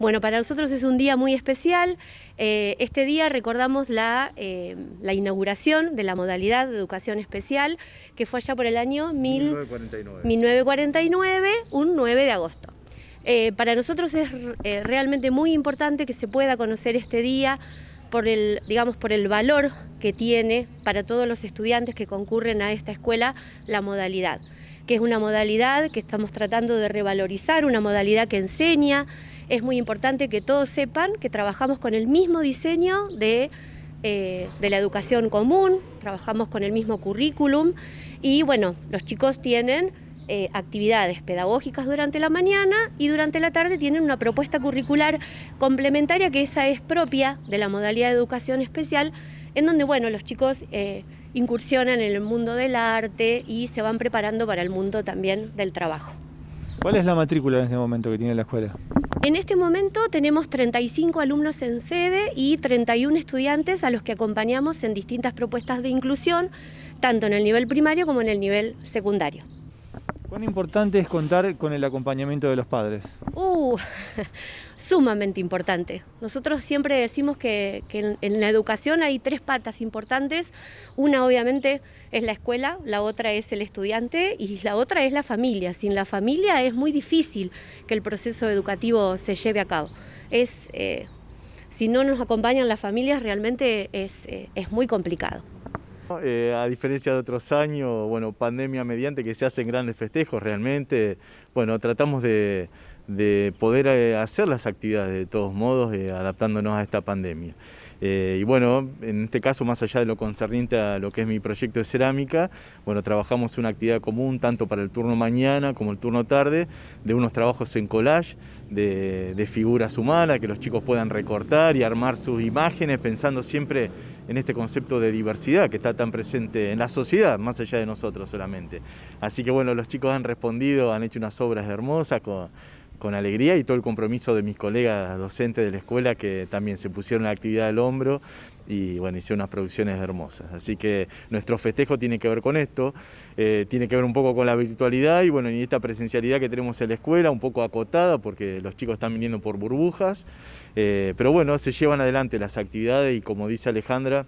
Bueno, para nosotros es un día muy especial. Eh, este día recordamos eh, la, inauguración de la modalidad de educación especial, que fue allá por el año 1949. un 9 de agosto. Eh, para nosotros es realmente muy importante que se pueda conocer este día por el, digamos, por el valor que tiene para todos los estudiantes que concurren a esta escuela la modalidad que es una modalidad que estamos tratando de revalorizar, una modalidad que enseña, es muy importante que todos sepan que trabajamos con el mismo diseño eh, de, la educación común, trabajamos con el mismo currículum y bueno, los chicos tienen eh, actividades pedagógicas durante la mañana y durante la tarde tienen una propuesta curricular complementaria que esa es propia de la modalidad de educación especial, en donde bueno, los chicos eh, incursionan en el mundo del arte y se van preparando para el mundo también del trabajo. ¿Cuál es la matrícula en este momento que tiene la escuela? En este momento tenemos 35 alumnos en sede y 31 estudiantes a los que acompañamos en distintas propuestas de inclusión, tanto en el nivel primario como en el nivel secundario. ¿Cuán importante es contar con el acompañamiento de los padres? Uh, sumamente importante. Nosotros siempre decimos que, en, la educación hay tres patas importantes. Una obviamente es la escuela, la otra es el estudiante y la otra es la familia. Sin la familia es muy difícil que el proceso educativo se lleve a cabo. Es, eh, si no nos acompañan las familias realmente es eh, muy complicado. Eh, a diferencia de otros años, bueno, pandemia mediante que se hacen grandes festejos realmente, bueno, tratamos de, de poder eh, hacer las actividades de todos modos, eh, adaptándonos a esta pandemia. Eh, y bueno, en este caso, más allá de lo concerniente a lo que es mi proyecto de cerámica, bueno, trabajamos una actividad común tanto para el turno mañana como el turno tarde, de unos trabajos en collage de, figuras humanas, que los chicos puedan recortar y armar sus imágenes, pensando siempre en este concepto de diversidad que está tan presente en la sociedad, más allá de nosotros solamente. Así que bueno, los chicos han respondido, han hecho unas obras hermosas con alegría y todo el compromiso de mis colegas docentes de la escuela que también se pusieron la actividad al hombro y bueno, hicieron unas producciones hermosas. Así que nuestro festejo tiene que ver con esto, eh, tiene que ver un poco con la virtualidad y bueno, y esta presencialidad que tenemos en la escuela, un poco acotada porque los chicos están viniendo por burbujas, eh, pero bueno, se llevan adelante las actividades y como dice Alejandra,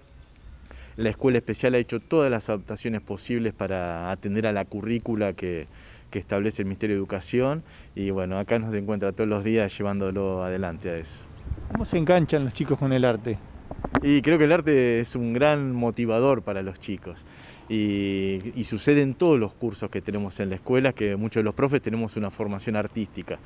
la escuela especial ha hecho todas las adaptaciones posibles para atender a la currícula que que establece el Ministerio de Educación y bueno, acá nos encuentra todos los días llevándolo adelante a eso. ¿Cómo se enganchan los chicos con el arte? Y creo que el arte es un gran motivador para los chicos. Y, sucede en todos los cursos que tenemos en la escuela, que muchos de los profes tenemos una formación artística.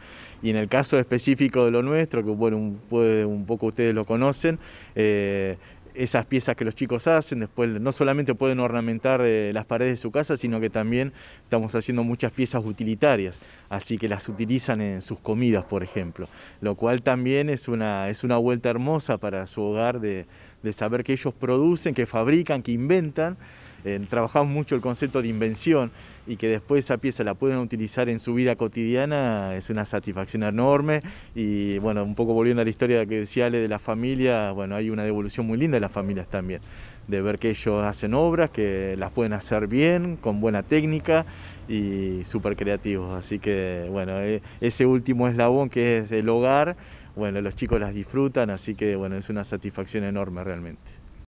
Y en el caso específico de lo nuestro, que bueno, un, un poco ustedes lo conocen, eh, esas piezas que los chicos hacen, después no solamente pueden ornamentar eh, las paredes de su casa, sino que también estamos haciendo muchas piezas utilitarias, así que las utilizan en sus comidas, por ejemplo, lo cual también es una, es una vuelta hermosa para su hogar de, de saber que ellos producen, que fabrican, que inventan. Eh, trabajamos mucho el concepto de invención y que después esa pieza la pueden utilizar en su vida cotidiana es una satisfacción enorme y bueno, un poco volviendo a la historia que decía Ale de la familia, bueno, hay una devolución muy linda de las familias también, de ver que ellos hacen obras, que las pueden hacer bien, con buena técnica y súper creativos, así que bueno, eh, ese último eslabón que es el hogar, bueno, los chicos las disfrutan, así que bueno, es una satisfacción enorme realmente.